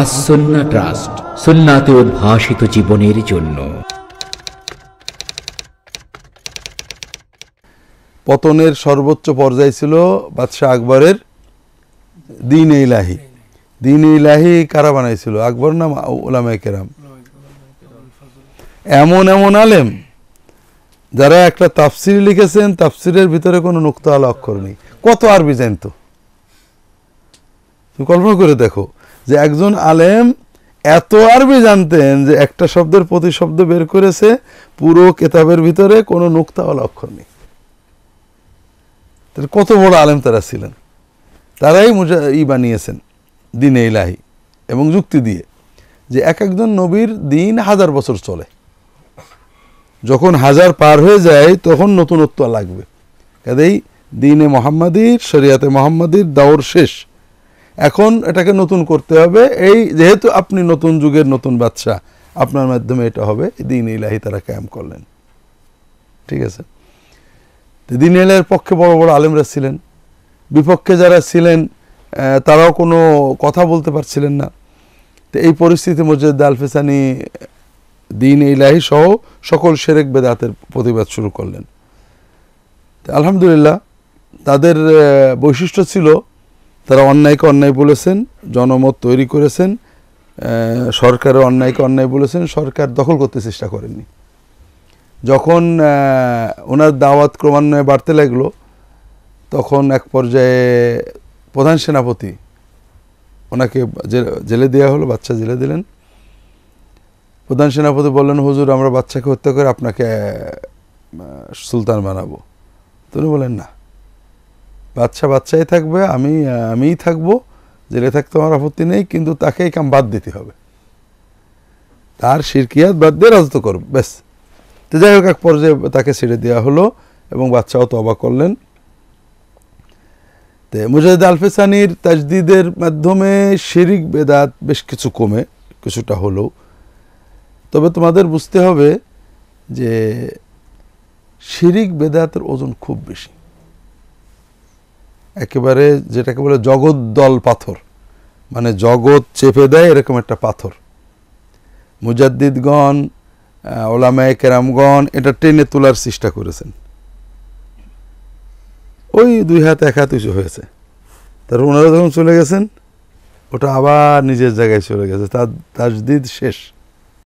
আসন্না trust সুন্নাতে উদ্ভাসিত জীবনের জন্য পতনের সর্বোচ্চ পর্যায় ছিল বাদশাহ আকবরের দিন ইলাহি দিন ইলাহি কারা বানাইছিল আকবর না ওলামায় কেরাম এমন এমন আলেম যারা একটা তাফসির লিখেছেন তাফসিরের ভিতরে কোনো নুক্তা আলা অক্ষর নেই কত আরবি জানতো তুমি কল্পনা করে দেখো যে একজন আলেম এত আরবি জানতেন যে একটা শব্দের প্রতি শব্দ বের করেছে পুরো কেতাবের ভিতরে কোনো নুক্তা ও লক্ষণ নেই তাহলে কত বড় আলেম তারা ছিলেন তারাই মুজা ই বানিয়েছেন দিনে ইলাহি এবং যুক্তি দিয়ে যে এক একজন নবীর দিন হাজার বছর চলে যখন হাজার পার হয়ে যায় তখন নতুনত্ব লাগবে কাজেই দিনে মোহাম্মদীর শরিয়াতে মোহাম্মদীর দাওর শেষ এখন এটাকে নতুন করতে হবে এই যেহেতু আপনি নতুন যুগের নতুন বাচ্চা আপনার মাধ্যমে এটা হবে দিন ইলাহি তারা ক্যাম্প করলেন ঠিক আছে দিন ইলাহের পক্ষে বড় বড় আলেমরা ছিলেন বিপক্ষে যারা ছিলেন তারাও কোনো কথা বলতে পারছিলেন না তো এই পরিস্থিতি মসজিদ আলফেসানি দিন ইলাহি সহ সকল সেরেক বেদাতের প্রতিবাদ শুরু করলেন আলহামদুলিল্লাহ তাদের বৈশিষ্ট্য ছিল তারা অন্যায়কে অন্যায় বলেছেন জনমত তৈরি করেছেন সরকারের অন্যায়কে অন্যায় বলেছেন সরকার দখল করতে চেষ্টা করেননি যখন ওনার দাওয়াত ক্রমান্বয়ে বাড়তে লাগলো তখন এক পর্যায়ে প্রধান সেনাপতি ওনাকে জেলে দেওয়া হলো বাচ্চা জেলে দিলেন প্রধান সেনাপতি বললেন হুজুর আমরা বাচ্চাকে হত্যা করে আপনাকে সুলতান বানাবো তিনি বলেন না বাচ্চা বাচ্চাই থাকবে আমি আমিই থাকব জেলে থাকতে আমার আপত্তি নেই কিন্তু তাকে এই কাম বাদ দিতে হবে তার শিরকিয়াত বাদ দিয়ে রাজত্ব করব ব্যাস তো যাই হোক এক পর্যায়ে তাকে ছেড়ে দেওয়া হলো এবং বাচ্চাও তো অবাক করলেন তো মুজাহিদ আলফেসানির তাজদিদের মাধ্যমে শিরিক বেদাত বেশ কিছু কমে কিছুটা হলেও তবে তোমাদের বুঝতে হবে যে শিরিক বেদাতের ওজন খুব বেশি একেবারে যেটাকে বলে জগদ্দল পাথর মানে জগৎ চেপে দেয় এরকম একটা পাথর মুজাদ্দিদগণ ওলামায় কেরামগণ এটা টেনে তোলার চেষ্টা করেছেন ওই দুই হাত এক হাত উঁচু হয়েছে তারপর ওনারা যখন চলে গেছেন ওটা আবার নিজের জায়গায় চলে গেছে তার তাজদিদ শেষ